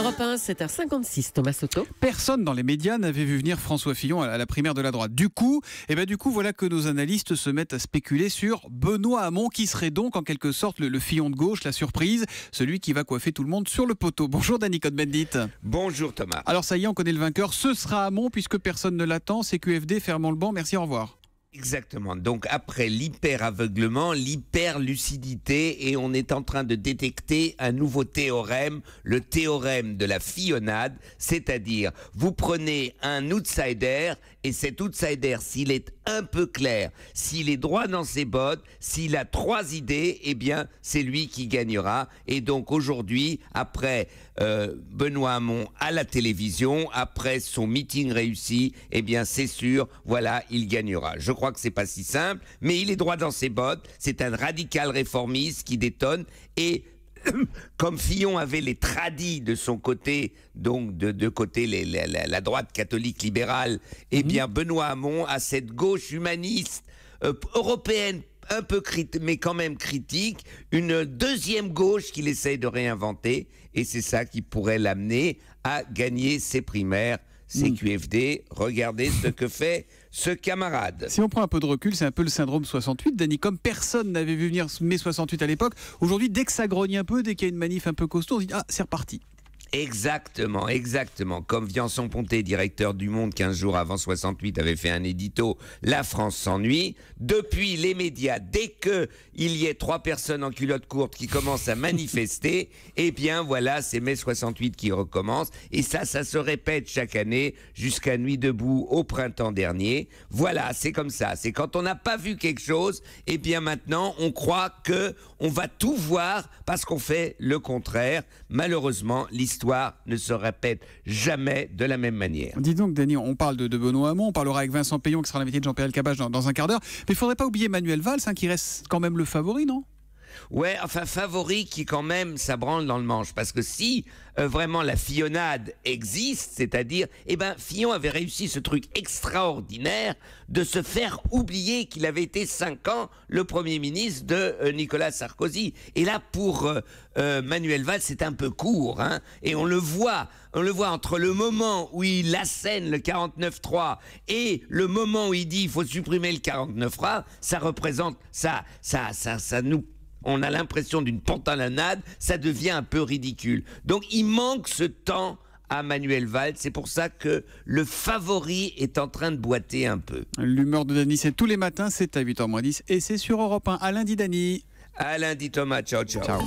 Europe 1, 7h56, Thomas Soto. Personne dans les médias n'avait vu venir François Fillon à la primaire de la droite. Du coup, eh ben, du coup, voilà que nos analystes se mettent à spéculer sur Benoît Hamon, qui serait donc en quelque sorte le, Fillon de gauche, la surprise, celui qui va coiffer tout le monde sur le poteau. Bonjour Danny Cohn-Bendit. Bonjour Thomas. Alors ça y est, on connaît le vainqueur. Ce sera Hamon, puisque personne ne l'attend. C'est QFD, fermons le banc. Merci, au revoir. Exactement. Donc après l'hyper-aveuglement, l'hyper-lucidité, et on est en train de détecter un nouveau théorème, le théorème de la fillonnade, c'est-à-dire vous prenez un outsider, et cet outsider, s'il est un peu clair, s'il est droit dans ses bottes, s'il a trois idées, eh bien c'est lui qui gagnera. Et donc aujourd'hui, après euh, Benoît Hamon à la télévision, après son meeting réussi, eh bien c'est sûr, voilà, il gagnera. Je crois que c'est pas si simple, mais il est droit dans ses bottes. C'est un radical réformiste qui détonne et comme Fillon avait les tradis de son côté, donc de, de côté la, droite catholique libérale, eh bien mhm. Benoît Hamon a cette gauche humaniste euh, européenne un peu critique, mais quand même critique, une deuxième gauche qu'il essaye de réinventer, et c'est ça qui pourrait l'amener à gagner ses primaires CQFD, hmm. regardez ce que fait ce camarade. Si on prend un peu de recul, c'est un peu le syndrome 68. Danny, comme personne n'avait vu venir mai 68 à l'époque, aujourd'hui, dès que ça grogne un peu, dès qu'il y a une manif un peu costaud, on se dit Ah, c'est reparti. Exactement, exactement. Comme Viançon-Ponté, directeur du Monde, 15 jours avant 68, avait fait un édito « La France s'ennuie », depuis les médias, dès que il y ait trois personnes en culotte courte qui commencent à manifester, eh bien voilà, c'est mai 68 qui recommence. Et ça, ça se répète chaque année jusqu'à Nuit debout au printemps dernier. Voilà, c'est comme ça. C'est quand on n'a pas vu quelque chose, eh bien maintenant, on croit que on va tout voir parce qu'on fait le contraire. Malheureusement, l'histoire l'histoire ne se répète jamais de la même manière. Dis donc, Dany, on parle de, Benoît Hamon, on parlera avec Vincent Payon, qui sera l'invité de Jean-Pierre Cabage dans, un quart d'heure, mais il faudrait pas oublier Manuel Valls, hein, qui reste quand même le favori, non Ouais, enfin favori qui quand même ça branle dans le manche parce que si euh, vraiment la Fillonade existe, c'est-à-dire eh ben Fillon avait réussi ce truc extraordinaire de se faire oublier qu'il avait été cinq ans le premier ministre de euh, Nicolas Sarkozy. Et là pour euh, Manuel Valls, c'est un peu court hein et on le voit, on le voit entre le moment où il assène le 49-3 et le moment où il dit il faut supprimer le 49.3, ça représente ça ça ça ça nous on a l'impression d'une pantalanade, ça devient un peu ridicule. Donc il manque ce temps à Manuel Valls. C'est pour ça que le favori est en train de boiter un peu. L'humeur de Dany, c'est tous les matins, c'est à 8h10 et c'est sur Europe 1. À lundi, Dany. À lundi, Thomas. Ciao, ciao. ciao.